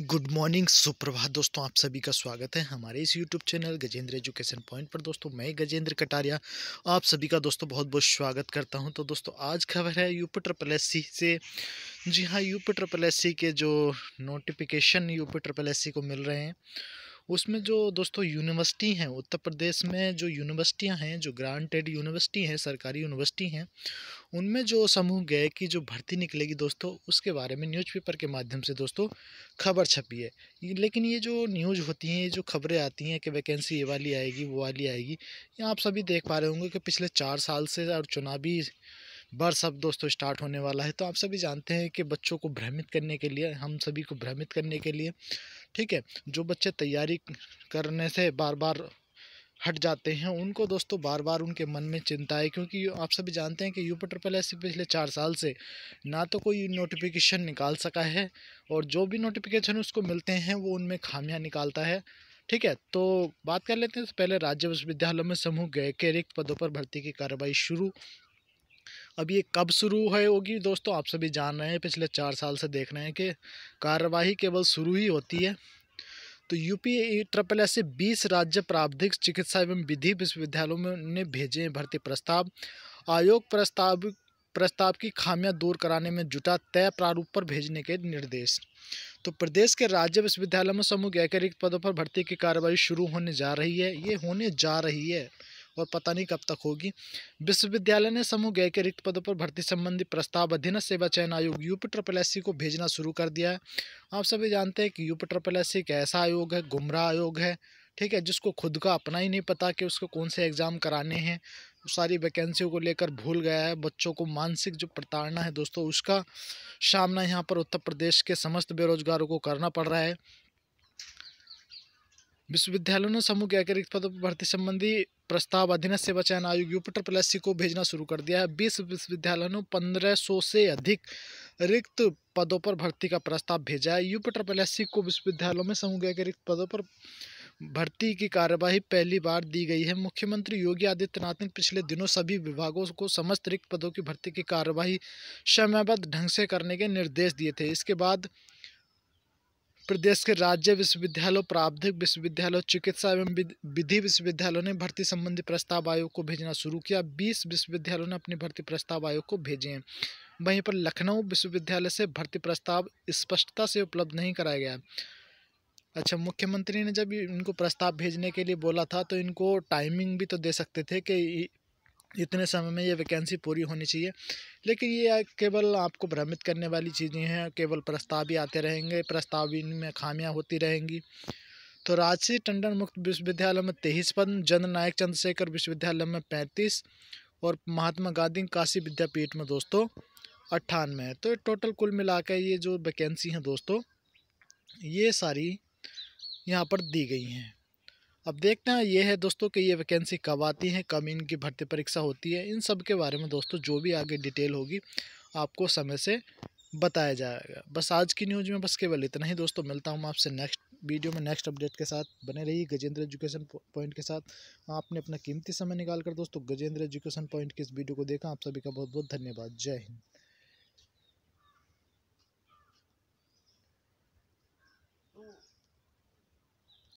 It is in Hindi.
गुड मॉर्निंग सुप्रभात दोस्तों आप सभी का स्वागत है हमारे इस YouTube channel Gajendra education point पर दोस्तों मैं गजेंद्र कटारिया आप सभी का दोस्तों बहुत बहुत स्वागत करता हूं तो दोस्तों आज खबर है यूपी ट्रिपल एस सी से जी हाँ यूपी ट्रिपल एस सी के जो notification UP triple S C को मिल रहे हैं उसमें जो दोस्तों यूनिवर्सिटी हैं उत्तर प्रदेश में जो यूनिवर्सिटियां हैं जो ग्रांटेड यूनिवर्सिटी हैं सरकारी यूनिवर्सिटी हैं उनमें जो समूह गए की जो भर्ती निकलेगी दोस्तों उसके बारे में न्यूज़पेपर के माध्यम से दोस्तों खबर छपी है लेकिन ये जो न्यूज़ होती हैं ये जो खबरें आती हैं कि वैकेंसी ये वाली आएगी वो वाली आएगी ये आप सभी देख पा रहे होंगे कि पिछले चार साल से और चुनावी बर्स अब दोस्तों तो स्टार्ट होने वाला है तो आप सभी जानते हैं कि बच्चों को भ्रमित करने के लिए हम सभी को भ्रमित करने के लिए ठीक है जो बच्चे तैयारी करने से बार बार हट जाते हैं उनको दोस्तों बार बार उनके मन में चिंता है क्योंकि आप सभी जानते हैं कि यूपी ट्रिपल एस पिछले चार साल से ना तो कोई नोटिफिकेशन निकाल सका है और जो भी नोटिफिकेशन उसको मिलते हैं वो उनमें खामियां निकालता है ठीक है तो बात कर लेते हैं तो पहले राज्य विश्वविद्यालयों में समूह गए के रिक्त पदों पर भर्ती की कार्रवाई शुरू अब ये कब शुरू है होगी दोस्तों आप सभी जान रहे हैं पिछले चार साल से देख रहे हैं कि कार्यवाही केवल शुरू ही होती है तो यूपी ट्रिपल एस से बीस राज्य प्रावधिक चिकित्सा एवं विधि विश्वविद्यालयों में ने भेजे हैं भर्ती प्रस्ताव आयोग प्रस्ताव प्रस्ताव की खामियां दूर कराने में जुटा तय प्रारूप पर भेजने के निर्देश तो प्रदेश के राज्य विश्वविद्यालयों में समूह गैर रिक्त पदों पर भर्ती की कार्यवाही शुरू होने जा रही है ये होने जा रही है और पता नहीं कब तक होगी विश्वविद्यालय ने समूह गय के रिक्त पदों पर भर्ती संबंधी प्रस्ताव अधीन सेवा चयन आयोग यूपी ट्रिपल एस को भेजना शुरू कर दिया है आप सभी जानते हैं कि यूपी ट्रिपल एस एक ऐसा आयोग है गुमराह आयोग है ठीक है जिसको खुद का अपना ही नहीं पता कि उसको कौन से एग्ज़ाम कराने हैं सारी वैकेंसियों को लेकर भूल गया है बच्चों को मानसिक जो प्रताड़ना है दोस्तों उसका सामना यहाँ पर उत्तर प्रदेश के समस्त बेरोजगारों को करना पड़ रहा है विश्वविद्यालयों ने समूह के अतिरिक्त पदों पर भर्ती संबंधी प्रस्ताव अधीनस्थ सेवा चयन आयोग यूपीटर प्लस सी को भेजना शुरू कर दिया है बीस विश्वविद्यालयों ने पंद्रह सौ से अधिक रिक्त पदों पर भर्ती का प्रस्ताव भेजा है यूपीटर प्लस सी को विश्वविद्यालयों में समूह के रिक्त पदों पर भर्ती की कार्यवाही पहली बार दी गई है मुख्यमंत्री योगी आदित्यनाथ ने पिछले दिनों सभी विभागों को समस्त रिक्त पदों की भर्ती की कार्यवाही समयबद्ध ढंग से करने के निर्देश दिए थे इसके बाद प्रदेश के राज्य विश्वविद्यालयों प्रावधिक विश्वविद्यालयों चिकित्सा एवं विधि विश्वविद्यालयों ने भर्ती संबंधी प्रस्ताव आयोग को भेजना शुरू किया बीस विश्वविद्यालयों ने अपने भर्ती प्रस्ताव आयोग को भेजे हैं वहीं पर लखनऊ विश्वविद्यालय से भर्ती प्रस्ताव स्पष्टता से उपलब्ध नहीं कराया गया अच्छा मुख्यमंत्री ने जब इनको प्रस्ताव भेजने के लिए बोला था तो इनको टाइमिंग भी तो दे सकते थे कि इतने समय में ये वैकेंसी पूरी होनी चाहिए लेकिन ये केवल आपको भ्रमित करने वाली चीज़ें हैं केवल प्रस्ताव ही आते रहेंगे प्रस्ताव में खामियाँ होती रहेंगी तो राजसी टंडन मुक्त विश्वविद्यालय में तेईस पद चंद्र नायक चंद्रशेखर विश्वविद्यालय में पैंतीस और महात्मा गांधी काशी विद्यापीठ में दोस्तों अट्ठानवे तो टोटल कुल मिला ये जो वैकेंसी हैं दोस्तों ये सारी यहाँ पर दी गई हैं अब देखते हैं ये है दोस्तों कि ये वैकेंसी कब आती है कब इनकी भर्ती परीक्षा होती है इन सब के बारे में दोस्तों जो भी आगे डिटेल होगी आपको समय से बताया जाएगा बस आज की न्यूज़ में बस केवल इतना ही दोस्तों मिलता हूँ आपसे नेक्स्ट वीडियो में नेक्स्ट अपडेट के साथ बने रहिए गजेंद्र एजुकेशन पॉइंट के साथ आपने अपना कीमती समय निकाल कर दोस्तों गजेंद्र एजुकेशन पॉइंट की इस वीडियो को देखा आप सभी का बहुत बहुत धन्यवाद जय हिंद